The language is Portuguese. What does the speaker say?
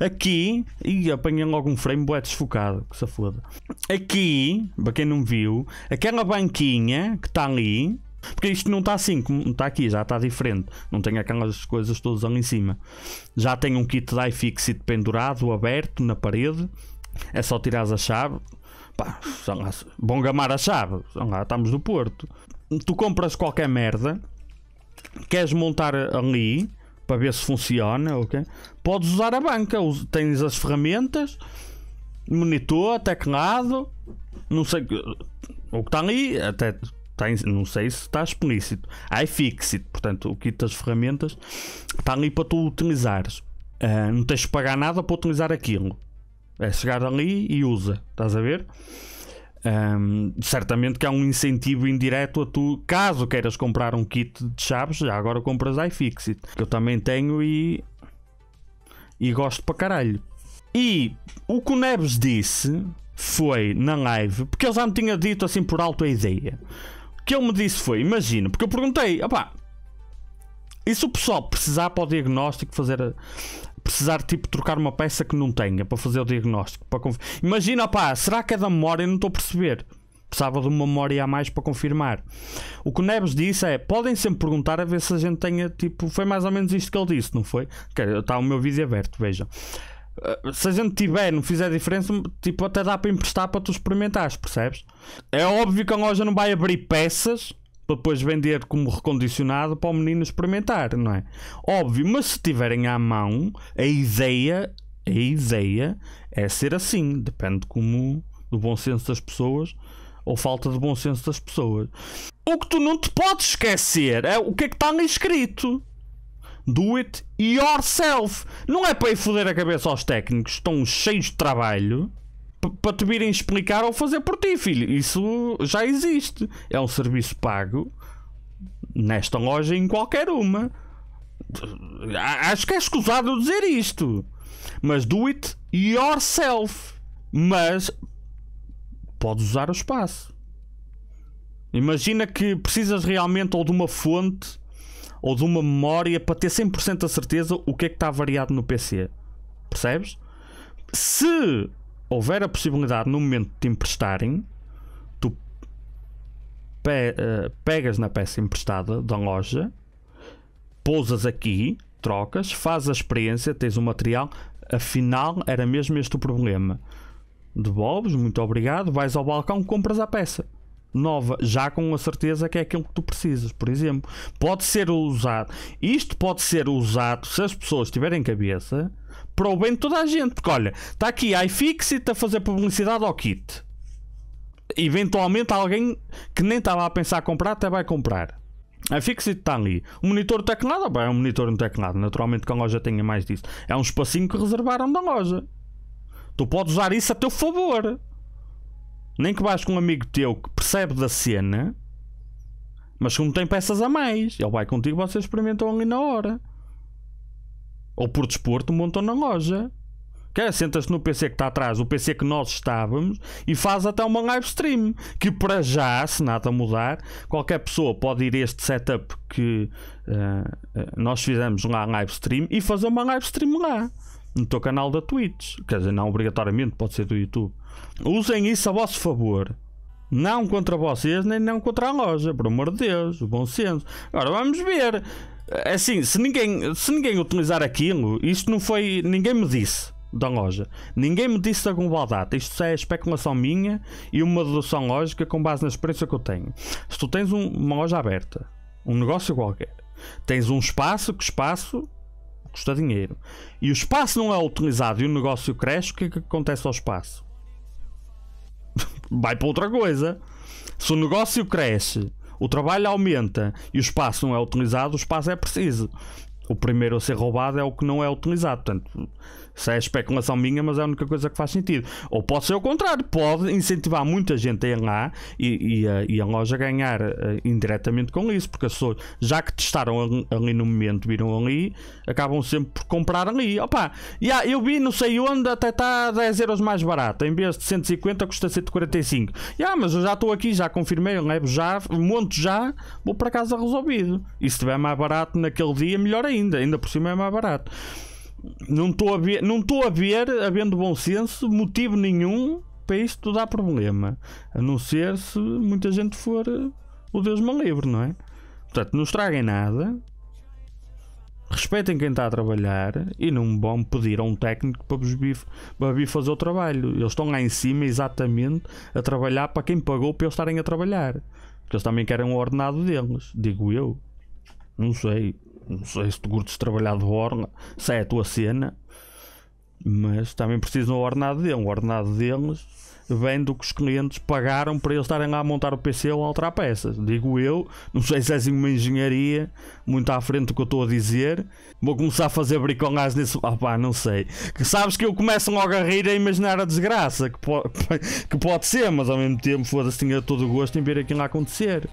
Aqui, e apanhei logo um frame bué desfocado, que se foda. Aqui, para quem não viu, aquela banquinha que está ali, porque isto não está assim, como está aqui, já está diferente. Não tem aquelas coisas todas ali em cima. Já tem um kit de iFixit pendurado, aberto, na parede. É só tirar a chave. Pá, lá, bom gamar a chave. Lá, estamos no Porto. Tu compras qualquer merda. Queres montar ali para ver se funciona, ok? Podes usar a banca, tens as ferramentas, monitor, teclado, não sei o que está ali, até não sei se está explícito. iFixit, portanto, o kit das ferramentas está ali para tu utilizares. Uh, não tens de pagar nada para utilizar aquilo. É chegar ali e usa, estás a ver? Um, certamente que há um incentivo indireto a tu, caso queiras comprar um kit de chaves, já agora compras iFixit, que eu também tenho e, e gosto para caralho. E o que o Neves disse foi na live, porque ele já me tinha dito assim por alto a ideia. O que ele me disse foi: imagina, porque eu perguntei, opá, e se o pessoal precisar para o diagnóstico fazer a, precisar tipo trocar uma peça que não tenha para fazer o diagnóstico. Para conf... Imagina, pá, será que é da memória? não estou a perceber. Precisava de uma memória a mais para confirmar. O que o Neves disse é: podem sempre perguntar a ver se a gente tenha tipo. Foi mais ou menos isto que ele disse, não foi? Está o meu vídeo aberto, vejam. Ah, se a gente tiver, não fizer diferença, tipo, até dá para emprestar para tu experimentares, percebes? É óbvio que a loja não vai abrir peças para depois vender como recondicionado para o menino experimentar, não é? Óbvio, mas se tiverem à mão, a ideia, a ideia é ser assim, depende como do bom senso das pessoas ou falta de bom senso das pessoas. O que tu não te podes esquecer é o que é que está ali escrito. Do it yourself. Não é para ir foder a cabeça aos técnicos, estão cheios de trabalho para te virem explicar ou fazer por ti, filho. Isso já existe. É um serviço pago nesta loja em qualquer uma. Acho que é escusado dizer isto. Mas do it yourself. Mas podes usar o espaço. Imagina que precisas realmente ou de uma fonte ou de uma memória para ter 100% a certeza o que é que está variado no PC. Percebes? Se houver a possibilidade no momento de te emprestarem, tu pe uh, pegas na peça emprestada da loja, pousas aqui, trocas, fazes a experiência, tens o material, afinal era mesmo este o problema. Devolves, muito obrigado, vais ao balcão, compras a peça nova, já com a certeza que é aquilo que tu precisas, por exemplo. Pode ser usado, isto pode ser usado se as pessoas tiverem cabeça para o bem de toda a gente. Porque olha, está aqui a iFixit tá a fazer publicidade ao kit. Eventualmente alguém que nem estava a pensar a comprar até vai comprar. A Fixit está ali. O monitor teclado, bem, é um monitor no teclado. Naturalmente que a loja tenha mais disso. É um espacinho que reservaram da loja. Tu podes usar isso a teu favor. Nem que vais com um amigo teu que percebe da cena, mas que não tem peças a mais. Ele vai contigo, vocês experimentam ali na hora ou por desporto, montam na loja. Que é, sentas-te no PC que está atrás, o PC que nós estávamos, e faz até uma live stream. Que para já, se nada mudar, qualquer pessoa pode ir a este setup que uh, nós fizemos lá live stream e fazer uma live stream lá no teu canal da Twitch. Quer dizer, não obrigatoriamente, pode ser do YouTube. Usem isso a vosso favor. Não contra vocês, nem não contra a loja, por amor de Deus, o bom senso. Agora vamos ver. É assim, se ninguém, se ninguém utilizar aquilo, isto não foi. Ninguém me disse da loja. Ninguém me disse da Global Data. Isto é especulação minha e uma dedução lógica com base na experiência que eu tenho. Se tu tens um, uma loja aberta, um negócio qualquer, tens um espaço que espaço custa dinheiro e o espaço não é utilizado e o negócio cresce, o que é que acontece ao espaço? Vai para outra coisa. Se o negócio cresce o trabalho aumenta e o espaço não é utilizado, o espaço é preciso o primeiro a ser roubado é o que não é utilizado. Portanto, isso é especulação minha, mas é a única coisa que faz sentido. Ou pode ser o contrário, pode incentivar muita gente a ir lá e, e, a, e a, loja ganhar uh, indiretamente com isso, porque as pessoas, já que testaram ali, ali, no momento, viram ali, acabam sempre por comprar ali. Opa, yeah, eu vi não sei onde, até está 10 euros mais barato, em vez de 150 custa 145. Yeah, mas eu já estou aqui, já confirmei, levo já, monto já, vou para casa resolvido. E se estiver mais barato naquele dia, melhor ainda ainda, ainda por cima é mais barato. Não estou a ver, não estou a ver, havendo bom senso, motivo nenhum para isto dar problema. A não ser se muita gente for eh, o Deus me livre, não é? Portanto, não estraguem nada, respeitem quem está a trabalhar e não vão pedir a um técnico para vos vir, para vir fazer o trabalho. Eles estão lá em cima exatamente a trabalhar para quem pagou para eles estarem a trabalhar. Porque eles também querem o ordenado deles, digo eu. Não sei não sei se te de trabalhar de borla, se é a tua cena, mas também precisam do ordenado deles. O ordenado deles vem do que os clientes pagaram para eles estarem lá a montar o PC ou a alterar peças. Digo eu, não sei se é assim uma engenharia muito à frente do que eu estou a dizer. Vou começar a fazer bricolagem nesse. Opá, ah, não sei. Que sabes que eu começo logo a rir a imaginar a desgraça que, po... que pode ser, mas ao mesmo tempo, foda-se, tinha todo o gosto em ver aquilo acontecer.